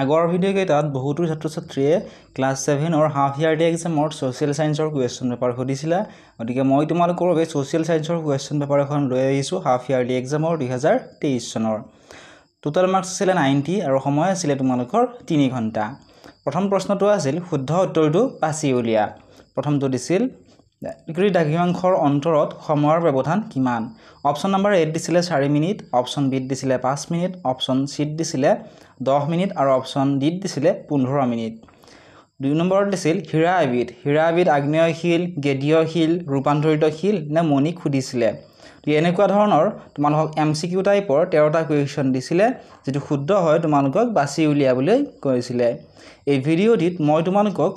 আগৰ ভিডিঅ'কেইটাত বহুতো ছাত্ৰ ছাত্ৰীয়ে ক্লাছ ছেভেন আৰু হাফ ইয়াৰলি এক্সামত ছ'চিয়েল ছায়েন্সৰ কুৱেশ্যন পেপাৰ সুধিছিলা গতিকে মই তোমালোকৰ বাবে ছ'চিয়েল ছায়েন্সৰ কুৱেশ্যন পেপাৰ এখন লৈ আহিছোঁ হাফ ইয়াৰলি এক্সামৰ দুহেজাৰ তেইছ চনৰ টোটেল মাৰ্কছ আছিলে নাইণ্টি আৰু সময় আছিলে তোমালোকৰ তিনি ঘণ্টা প্ৰথম প্ৰশ্নটো আছিল শুদ্ধ উত্তৰটো পাচি উলিয়া প্ৰথমটো দিছিল কৰি দাঘিমাংসৰ অন্তৰত সময়ৰ ব্যৱধান কিমান অপশ্যন নম্বৰ এত দিছিলে চাৰি মিনিট অপশ্যন বিত দিছিলে পাঁচ মিনিট অপশ্যন চিত দিছিলে দহ মিনিট আৰু অপশ্যন ডিত দিছিলে পোন্ধৰ মিনিট দুই নম্বৰত দিছিল হীৰা এবিধ হীৰা এবিধ আগ্নেয়শীল গেদীয়শীল ৰূপান্তৰিতশীল নে মণিক সুধিছিলে এনেকুৱা ধৰণৰ তোমালোকক এম চি কিউ টাইপৰ তেৰটা কুৱেশ্যন দিছিলে যিটো শুদ্ধ হয় তোমালোকক বাছি উলিয়াবলৈ কৈছিলে এই ভিডিঅ'টিত মই তোমালোকক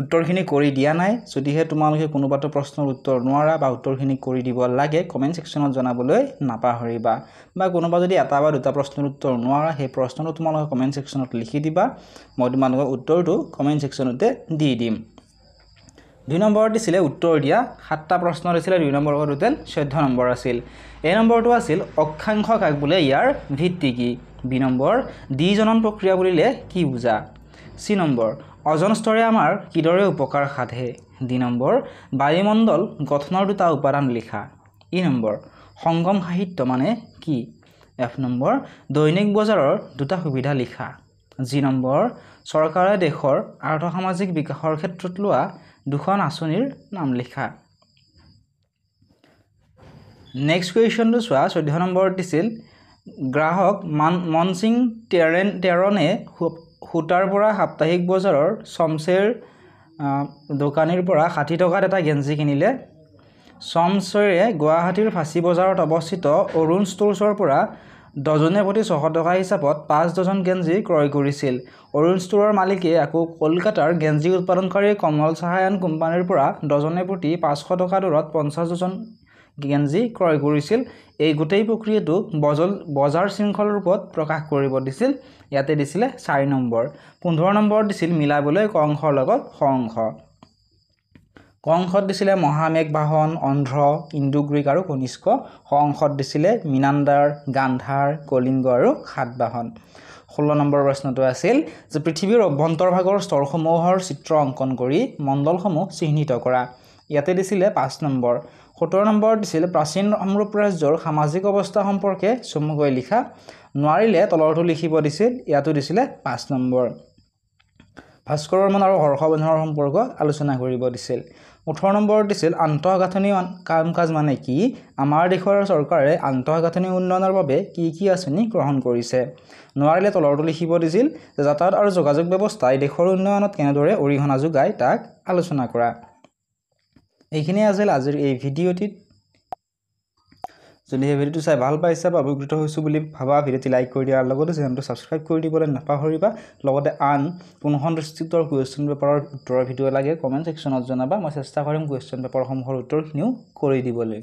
উত্তৰখিনি কৰি দিয়া নাই যদিহে তোমালোকে কোনোবাটো প্ৰশ্নৰ উত্তৰ নোৱাৰা বা উত্তৰখিনি কৰি দিব লাগে কমেণ্ট ছেকশ্যনত জনাবলৈ নাপাহৰিবা বা কোনোবা যদি এটা বা দুটা প্ৰশ্নৰ উত্তৰ নোৱাৰা সেই প্ৰশ্নটো তোমালোকে কমেণ্ট ছেকশ্যনত লিখি দিবা মই তোমালোকৰ উত্তৰটো কমেণ্ট ছেকশ্যনতে দি দিম দুই নম্বৰত দিছিলে উত্তৰ দিয়া সাতটা প্ৰশ্ন দিছিলে দুই নম্বৰৰ টোটেল চৈধ্য নম্বৰ আছিল এই নম্বৰটো আছিল অক্ষাংশ কাক বোলে ইয়াৰ ভিত্তি কি বি নম্বৰ দ্বিজনন প্ৰক্ৰিয়া বুলিলে কি বুজা চি নম্বৰ অজনস্তৰে আমাৰ কিদৰে উপকাৰ সাধে দি নম্বৰ বায়ুমণ্ডল গঠনৰ দুটা উপাদান লিখা ই নম্বৰ সংগম সাহিত্য মানে কি এফ নম্বৰ দৈনিক বজাৰৰ দুটা সুবিধা লিখা যি নম্বৰ চৰকাৰে দেশৰ আৰ্থসামাজিক বিকাশৰ ক্ষেত্ৰত লোৱা দুখন আঁচনিৰ নাম লিখা নেক্সট কুৱেশ্যনটো চোৱা চৈধ্য নম্বৰত দিছিল গ্ৰাহক মান মনচিং টেৰেন টেৰনে সূতাৰ পৰা সাপ্তাহিক বজাৰৰ চমছেৰ দোকানীৰ পৰা ষাঠি টকাত এটা গেঞ্জি কিনিলে চমছেৰে গুৱাহাটীৰ ফাঁচী বজাৰত অৱস্থিত অৰুণ ষ্ট'ৰ্ছৰ পৰা ডজনে প্ৰতি ছশ টকা হিচাপত পাঁচ ডজন গেঞ্জি ক্ৰয় কৰিছিল অৰুণ ষ্ট'ৰৰ মালিকে আকৌ কলকাতাৰ গেঞ্জি উৎপাদনকাৰী কমল চাহায়ন কোম্পানীৰ পৰা ডজনে প্ৰতি পাঁচশ টকা দৰত পঞ্চাছ ডজন গেঞ্জি ক্ৰয় কৰিছিল এই গোটেই প্ৰক্ৰিয়াটো বজল বজাৰ শৃংখল ৰূপত প্ৰকাশ কৰিব দিছিল ইয়াতে দিছিলে চাৰি নম্বৰ পোন্ধৰ নম্বৰ দিছিল মিলাবলৈ কংসৰ লগত সংশ কংশত দিছিলে মহামেঘ বাহন অন্ধ্ৰ ইণ্ডুগ্ৰীক আৰু কনিষ্ক সংসদ দিছিলে মিনাণ্ডাৰ গান্ধাৰ কলিংগ আৰু সাত বাহন ষোল্ল নম্বৰ প্ৰশ্নটো আছিল যে পৃথিৱীৰ অভ্যন্তৰ ভাগৰ স্তৰসমূহৰ চিত্ৰ অংকন কৰি মণ্ডলসমূহ চিহ্নিত কৰা ইয়াতে দিছিলে পাঁচ নম্বৰ সোতৰ নম্বৰত দিছিল প্ৰাচীন কামৰূপ ৰাজ্যৰ সামাজিক অৱস্থা সম্পৰ্কে চমুকৈ লিখা নোৱাৰিলে তলৰটো লিখিব দিছিল ইয়াতো দিছিলে পাঁচ নম্বৰ ভাস্কৰ বৰ্মন আৰু হৰ্ষ হৰ্ষবন্ধনৰ সম্পৰ্ক আলোচনা কৰিব দিছিল ওঠৰ নম্বৰত দিছিল আন্তঃগাঁথনি কাম কাজ মানে কি আমাৰ দেশৰ চৰকাৰে আন্তঃগাঁথনি উন্নয়নৰ বাবে কি কি আঁচনি গ্ৰহণ কৰিছে নোৱাৰিলে তলৰটো লিখিব দিছিল যে যাতায়াত আৰু যোগাযোগ ব্যৱস্থাই দেশৰ উন্নয়নত কেনেদৰে অৰিহণা যোগায় তাক আলোচনা কৰা এইখিনিয়ে আছিল আজিৰ এই ভিডিঅ'টিত যদি এই ভিডিঅ'টো চাই ভাল পাইছে বা অভিভূত হৈছোঁ বুলি ভাবা ভিডিঅ'টি লাইক কৰি দিয়াৰ লগতে চেনেলটো ছাবস্ক্ৰাইব কৰি দিবলৈ নাপাহৰিবা লগতে আন কোনখন ডিষ্ট্ৰিক্টৰ কুৱেশ্যন পেপাৰৰ উত্তৰৰ ভিডিঅ' লাগে কমেণ্ট ছেকশ্যনত জনাবা মই চেষ্টা কৰিম কুৱেশ্যন পেপাৰসমূহৰ উত্তৰখিনিও কৰি দিবলৈ